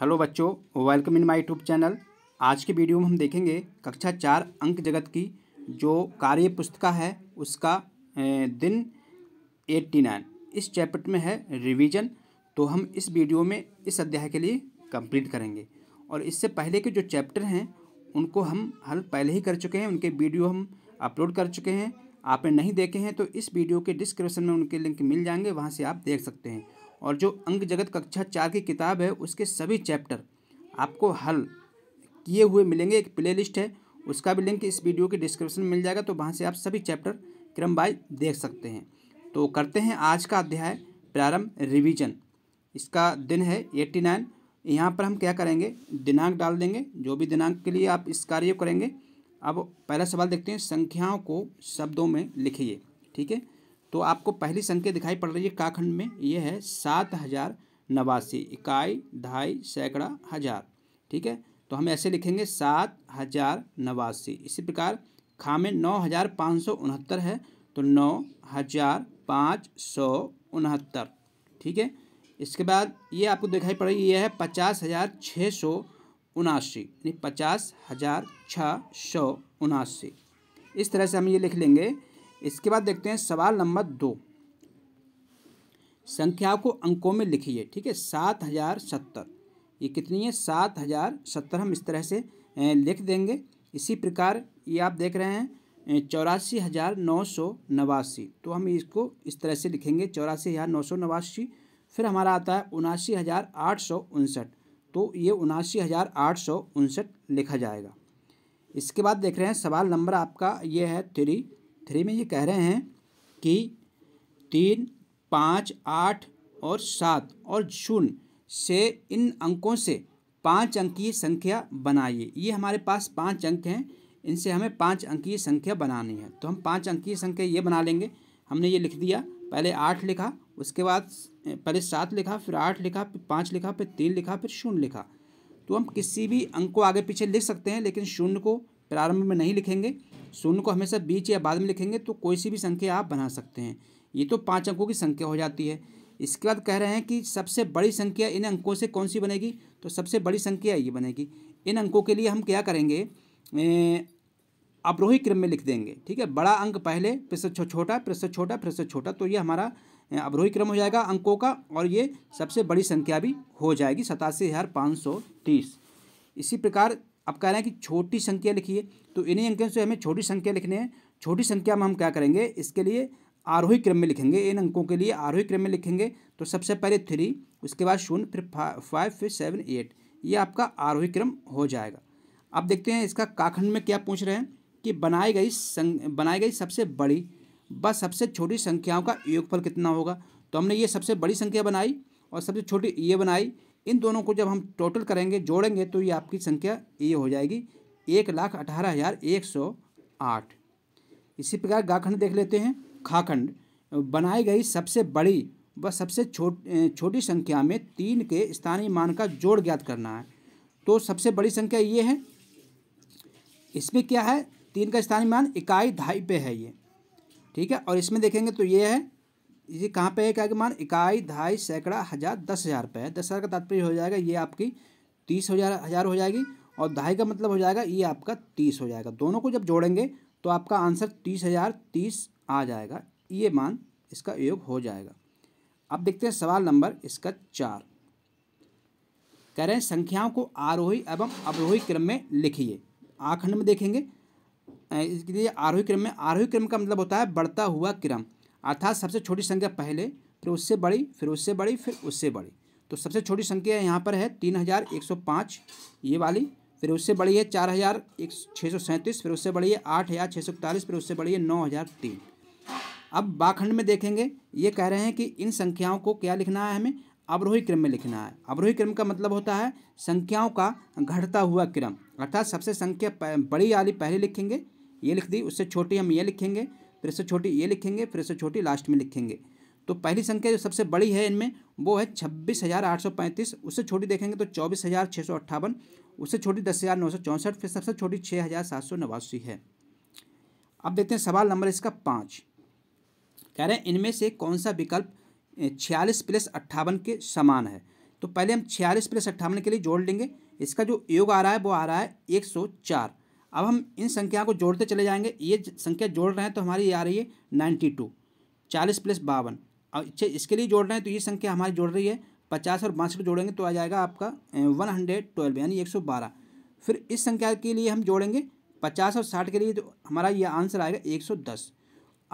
hello बच्चों welcome in my YouTube channel आज के वीडियो में हम देखेंगे कक्षा चार अंक जगत की जो कार्य पुस्तिका है उसका दिन एट्टी नाइन इस चैप्टर में है रिवीजन तो हम इस वीडियो में इस अध्याय के लिए कंप्लीट करेंगे और इससे पहले के जो चैप्टर हैं उनको हम हल पहले ही कर चुके हैं उनके वीडियो हम अपलोड कर चुके हैं आपने नहीं देखे हैं तो इस वीडियो के डिस्क्रिप्शन में उनके लिंक मिल जाएंगे वहाँ से आप देख सकते हैं और जो अंक जगत कक्षा चार की किताब है उसके सभी चैप्टर आपको हल किए हुए मिलेंगे एक प्ले लिस्ट है उसका भी लिंक इस वीडियो के डिस्क्रिप्शन में मिल जाएगा तो वहाँ से आप सभी चैप्टर क्रम बाय देख सकते हैं तो करते हैं आज का अध्याय प्रारंभ रिवीजन इसका दिन है एट्टी नाइन यहाँ पर हम क्या करेंगे दिनांक डाल देंगे जो भी दिनांक के लिए आप इस कार्य करेंगे अब पहला सवाल देखते हैं संख्याओं को शब्दों में लिखिए ठीक है तो आपको पहली संख्या दिखाई पड़ रही है काखंड में ये है सात हज़ार नवासी इकाई ढाई सैकड़ा हज़ार ठीक है तो हम ऐसे लिखेंगे सात हज़ार नवासी इसी प्रकार खा में नौ हज़ार पाँच सौ उनहत्तर है तो नौ हज़ार पाँच सौ उनहत्तर ठीक है इसके बाद ये आपको दिखाई पड़ रही है ये है पचास हज़ार छः सौ उनासी यानी पचास हज़ार छः सौ उनासी इस तरह से हम ये लिख लेंगे इसके बाद देखते हैं सवाल नंबर दो संख्या को अंकों में लिखिए ठीक है सात हज़ार सत्तर ये कितनी है सात हज़ार सत्तर हम इस तरह से लिख देंगे इसी प्रकार ये आप देख रहे हैं चौरासी हज़ार नौ सौ नवासी तो हम इसको इस तरह से लिखेंगे चौरासी हज़ार नौ सौ नवासी फिर हमारा आता है उनासी हज़ार आठ सौ उनसठ तो ये उनासी हज़ार आठ सौ उनसठ लिखा जाएगा इसके बाद देख रहे हैं सवाल नंबर आपका ये है थ्री थ्री में ये कह रहे हैं कि तीन पाँच आठ और सात और शून्य से इन अंकों से पाँच अंकीय संख्या बनाइए ये हमारे पास पाँच अंक हैं इनसे हमें पाँच अंकीय संख्या बनानी है तो हम पाँच अंकीय संख्या ये बना लेंगे हमने ये लिख दिया पहले आठ लिखा उसके बाद पहले सात लिखा फिर आठ लिखा फिर पाँच लिखा फिर तीन लिखा फिर शून्य लिखा तो हम किसी भी अंक को आगे पीछे लिख सकते हैं लेकिन शून्य को प्रारंभ में नहीं लिखेंगे शून्य को हमेशा बीच या बाद में लिखेंगे तो कोई सी भी संख्या आप बना सकते हैं ये तो पाँच अंकों की संख्या हो जाती है इसके बाद कह रहे हैं कि सबसे बड़ी संख्या इन अंकों से कौन सी बनेगी तो सबसे बड़ी संख्या ये बनेगी इन अंकों के लिए हम क्या करेंगे अवरोही क्रम में लिख देंगे ठीक है बड़ा अंक पहले फिर से छोटा फिर से छोटा फिर से छोटा तो ये हमारा अवरोही क्रम हो जाएगा अंकों का और ये सबसे बड़ी संख्या भी हो जाएगी सतासी हज़ार पाँच सौ तीस इसी प्रकार अब कह रहे हैं कि छोटी संख्या लिखिए तो इन्हीं अंकों से हमें छोटी संख्या लिखने हैं छोटी संख्या में हम क्या करेंगे इसके लिए आरोही क्रम में लिखेंगे इन अंकों के लिए आरोही क्रम में लिखेंगे तो सबसे पहले थ्री उसके बाद शून्य फिर फाइव फिर सेवन एट ये आपका आरोही क्रम हो जाएगा अब देखते हैं इसका काखंड में क्या पूछ रहे हैं कि बनाई गई बनाई गई सबसे बड़ी व सबसे छोटी संख्याओं का योगफल कितना होगा तो हमने ये सबसे बड़ी संख्या बनाई और सबसे छोटी ये बनाई इन दोनों को जब हम टोटल करेंगे जोड़ेंगे तो ये आपकी संख्या ये हो जाएगी एक लाख अठारह हज़ार एक सौ आठ इसी प्रकार गाखंड देख लेते हैं खाखंड बनाई गई सबसे बड़ी व सबसे छोट छोटी संख्या में तीन के स्थानीय मान का जोड़ ज्ञात करना है तो सबसे बड़ी संख्या ये है इसमें क्या है तीन का स्थानीय मान इकाई ढाई पे है ये ठीक है और इसमें देखेंगे तो ये है ये कहाँ पे है क्या मान इकाई ढाई सैकड़ा हज़ार दस हज़ार रुपये है दस हज़ार का तात्पर्य हो जाएगा ये आपकी तीस हज़ार हज़ार हो जाएगी और ढाई का मतलब हो जाएगा ये आपका तीस हो जाएगा दोनों को जब जोड़ेंगे तो आपका आंसर तीस हज़ार तीस आ जाएगा ये मान इसका योग हो जाएगा अब देखते हैं सवाल नंबर इसका चार कह रहे हैं संख्याओं को आरोही एवं अवरोही क्रम में लिखिए आखंड में देखेंगे इसके लिए आरोही क्रम में आरोही क्रम का मतलब होता है बढ़ता हुआ क्रम अर्थात सबसे छोटी संख्या पहले फिर उससे बड़ी फिर उससे बड़ी फिर उससे बड़ी तो सबसे छोटी संख्या यहाँ पर है तीन हज़ार एक सौ पाँच ये वाली फिर उससे बड़ी है चार हज़ार एक छः सौ सैंतीस फिर उससे बड़ी है आठ हज़ार छः सौ इकतालीस फिर उससे बड़ी है नौ हज़ार तीन अब बाखंड में देखेंगे ये कह रहे हैं कि इन संख्याओं को क्या लिखना है हमें अवरोही क्रम में लिखना है अवरोही क्रम का मतलब होता है संख्याओं का घटता हुआ क्रम अर्थात सबसे संख्या बड़ी वाली पहले लिखेंगे ये लिख दी उससे छोटी हम ये लिखेंगे फिर इससे छोटी ये लिखेंगे फिर इससे छोटी लास्ट में लिखेंगे तो पहली संख्या जो सबसे बड़ी है इनमें वो है छब्बीस हज़ार आठ सौ पैंतीस उससे छोटी देखेंगे तो चौबीस हज़ार छः सौ अट्ठावन उससे छोटी दस हज़ार नौ सौ चौंसठ फिर सबसे छोटी छः हज़ार सात सौ नवासी है अब देखते हैं सवाल नंबर इसका पाँच कह रहे हैं इनमें से कौन सा विकल्प छियालीस प्लस अट्ठावन के समान है तो पहले हम छियालीस प्लस अट्ठावन के लिए जोड़ लेंगे इसका जो योग आ रहा है वो आ रहा है एक सौ चार अब हम इन संख्या को जोड़ते चले जाएंगे ये संख्या जोड़ रहे हैं तो हमारी आ रही है नाइन्टी टू चालीस प्लस बावन और इसके लिए जोड़ रहे हैं तो ये संख्या हमारी जोड़ रही है पचास और बासठ जोड़ेंगे तो आ जाएगा आपका वन हंड्रेड ट्वेल्व यानी एक सौ बारह फिर इस संख्या के लिए हम जोड़ेंगे पचास और साठ के लिए तो हमारा ये आंसर आएगा एक सौ दस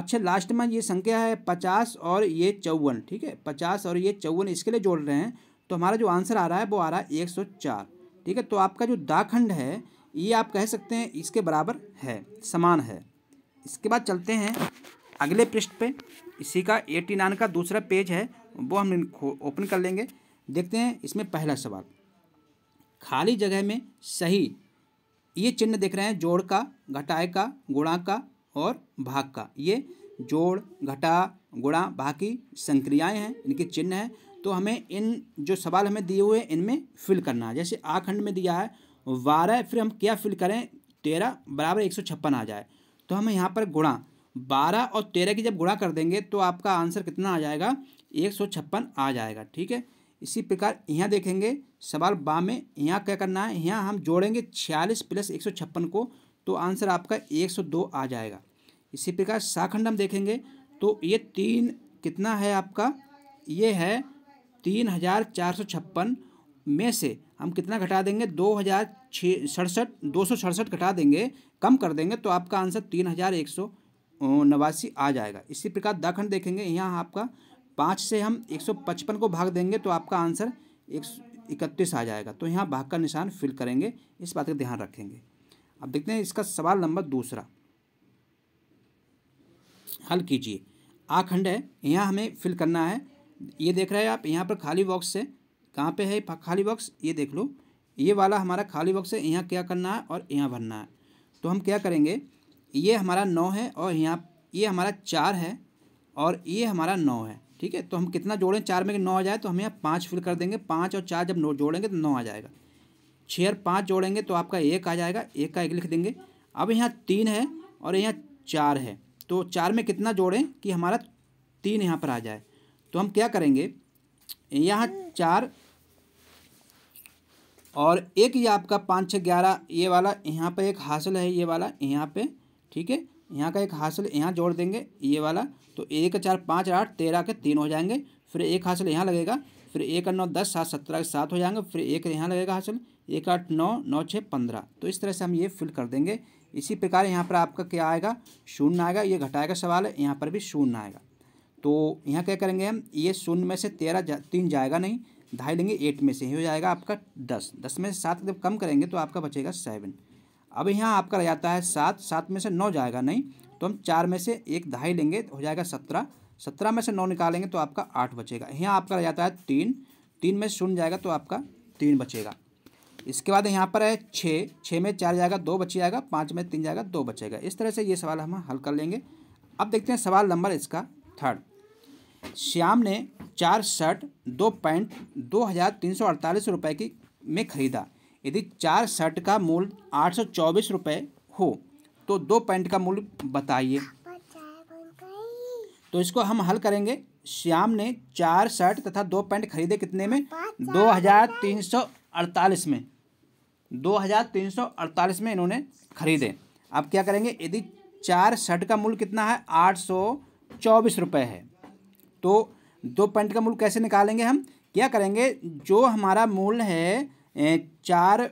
अच्छा लास्ट में ये संख्या है पचास और ये चौवन ठीक है पचास और ये चौवन इसके लिए जोड़ रहे हैं तो हमारा जो आंसर आ रहा है वो आ रहा है एक सौ चार ठीक है तो आपका जो दाखंड है ये आप कह सकते हैं इसके बराबर है समान है इसके बाद चलते हैं अगले पृष्ठ पे इसी का एटी नाइन का दूसरा पेज है वो हम ओपन कर लेंगे देखते हैं इसमें पहला सवाल खाली जगह में सही ये चिन्ह देख रहे हैं जोड़ का घटाए का गुणा का और भाग का ये जोड़ घटा गुणा भाग की संक्रियाएँ हैं इनके चिन्ह हैं तो हमें इन जो सवाल हमें दिए हुए इनमें फिल करना है जैसे आखंड में दिया है बारह फिर हम क्या फिल करें तेरह बराबर एक सौ छप्पन आ जाए तो हम यहाँ पर गुणा बारह और तेरह की जब गुणा कर देंगे तो आपका आंसर कितना आ जाएगा एक सौ छप्पन आ जाएगा ठीक है इसी प्रकार यहाँ देखेंगे सवाल बा में यहाँ क्या करना है यहाँ हम जोड़ेंगे छियालीस प्लस एक सौ छप्पन को तो आंसर आपका एक सौ दो आ जाएगा इसी प्रकार शाखंड हम देखेंगे तो ये तीन कितना है आपका ये है तीन हज़ार चार सौ छप्पन में से हम कितना घटा देंगे दो हज़ार छः सड़सठ दो सौ सड़सठ घटा देंगे कम कर देंगे तो आपका आंसर तीन हज़ार एक सौ नवासी आ जाएगा इसी प्रकार दखंड देखेंगे यहाँ आपका पाँच से हम एक सौ पचपन को भाग देंगे तो आपका आंसर एक इकतीस आ जाएगा तो यहाँ भाग का निशान फिल करेंगे इस बात का ध्यान रखेंगे अब देखते हैं इसका सवाल नंबर दूसरा हल कीजिए आखंड है यहाँ हमें फिल करना है ये देख रहे हैं आप यहाँ पर खाली बॉक्स है कहाँ पे है खाली बॉक्स ये देख लो ये वाला हमारा खाली बॉक्स है यहाँ क्या करना है और यहाँ भरना है तो हम क्या करेंगे ये हमारा नौ है और यहाँ ये हमारा चार है और ये हमारा नौ है ठीक है तो हम कितना जोड़ें चार में नौ आ जाए तो हम यहाँ पाँच फिल कर देंगे पाँच और चार जब नौ जोड़ेंगे तो नौ आ जाएगा छः और पाँच जोड़ेंगे तो आपका एक आ जाएगा एक का एक लिख देंगे अब यहाँ तीन है और यहाँ चार है तो चार में कितना जोड़ें कि हमारा तीन यहाँ पर आ जाए तो हम क्या करेंगे यहाँ चार और एक ये आपका पाँच छः ग्यारह ये वाला यहाँ पे एक हासिल है ये वाला यहाँ पे ठीक है यहाँ का एक हासिल यहाँ जोड़ देंगे ये वाला तो एक चार पाँच आठ तेरह के तीन हो जाएंगे फिर एक हासिल यहाँ लगेगा फिर एक नौ दस सात सत्रह के सात हो जाएंगे फिर एक यहाँ लगेगा हासिल एक आठ नौ नौ छः पंद्रह तो इस तरह से हम ये फिल कर देंगे इसी प्रकार यहाँ पर आपका क्या आएगा शून्य आएगा ये घटाएगा सवाल है यहाँ पर भी शून्य आएगा तो यहाँ क्या करेंगे हम ये शून्य में से तेरह जा, तीन जाएगा नहीं ढाई लेंगे एट में से ही हो जाएगा आपका दस दस में से सात जब कम करेंगे तो आपका बचेगा सेवन अब यहाँ आपका रह जाता है सात सात में से नौ जाएगा नहीं तो हम चार में से एक ढाई लेंगे हो जाएगा सत्रह सत्रह में से नौ निकालेंगे तो आपका आठ बचेगा यहाँ आपका रह जाता है तीन तीन में शून्य जाएगा तो आपका तीन बचेगा इसके बाद यहाँ पर है छः छः में चार जाएगा दो बच जाएगा पाँच में तीन जाएगा दो बचेगा इस तरह से ये सवाल हम हल कर लेंगे अब देखते हैं सवाल नंबर इसका थर्ड श्याम ने चार शर्ट दो पैंट दो हज़ार तीन सौ अड़तालीस रुपये की में खरीदा यदि चार शर्ट का मूल्य आठ सौ चौबीस रुपये हो तो दो पैंट का मूल्य बताइए तो इसको हम हल करेंगे श्याम ने चार शर्ट तथा दो पैंट खरीदे कितने में दो हज़ार तीन सौ अड़तालीस में दो हज़ार तीन सौ अड़तालीस में इन्होंने खरीदे अब क्या करेंगे यदि चार शर्ट का मूल्य कितना है आठ सौ चौबीस रुपये है तो दो पॉइंट का मूल कैसे निकालेंगे हम क्या करेंगे जो हमारा मूल है चार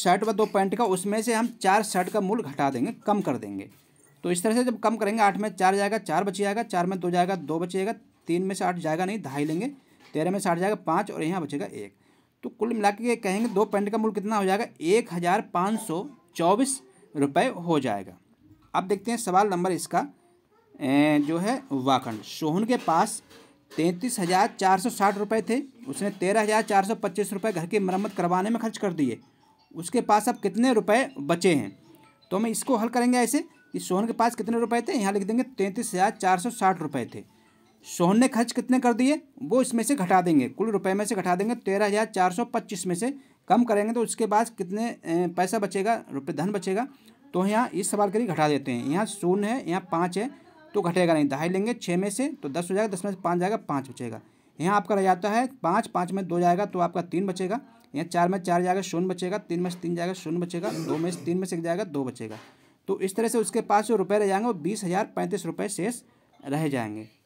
शर्ट व दो पॉइंट का उसमें से हम चार शर्ट का मूल घटा देंगे कम कर देंगे तो इस तरह से जब कम करेंगे आठ में चार जाएगा चार बच जाएगा चार में दो जाएगा दो बचेगा तीन में से आठ जाएगा नहीं ढाई लेंगे तेरह में से आठ जाएगा पाँच और यहाँ बचेगा एक तो कुल मिला के कहेंगे दो पॉइंट का मूल कितना हो जाएगा एक हज़ार पाँच सौ चौबीस रुपये हो जाएगा अब देखते हैं सवाल नंबर इसका जो है वाखंड सोहन के पास तैंतीस हज़ार चार सौ साठ रुपये थे उसने तेरह हज़ार चार सौ पच्चीस रुपये घर की मरम्मत करवाने में खर्च कर दिए उसके पास अब कितने रुपए बचे हैं तो हम इसको हल करेंगे ऐसे कि सोहन के पास कितने रुपए थे यहाँ लिख देंगे तैंतीस हज़ार चार सौ साठ रुपये थे सोहन ने खर्च कितने कर दिए वो इसमें से घटा देंगे कुल रुपये में से घटा देंगे तेरह हज़ार चार सौ पच्चीस में से कम करेंगे तो उसके पास कितने पैसा बचेगा रुपये धन बचेगा तो यहाँ इस सवाल के लिए घटा देते हैं यहाँ शून्य है यहाँ पाँच है तो घटेगा नहीं दहाई लेंगे छः में से तो दस हो जाएगा दस में से पाँच जाएगा पाँच बचेगा यहाँ आपका रह जाता है पाँच पाँच में दो जाएगा तो आपका तीन बचेगा यहाँ चार में चार जाएगा शून्य बचेगा तीन में से तीन जाएगा शून्य बचेगा दो में से तीन में से एक जाएगा दो बचेगा तो इस तरह से उसके पास जो रुपये रह जाएंगे वो बीस हज़ार पैंतीस रुपये शेष रह जाएंगे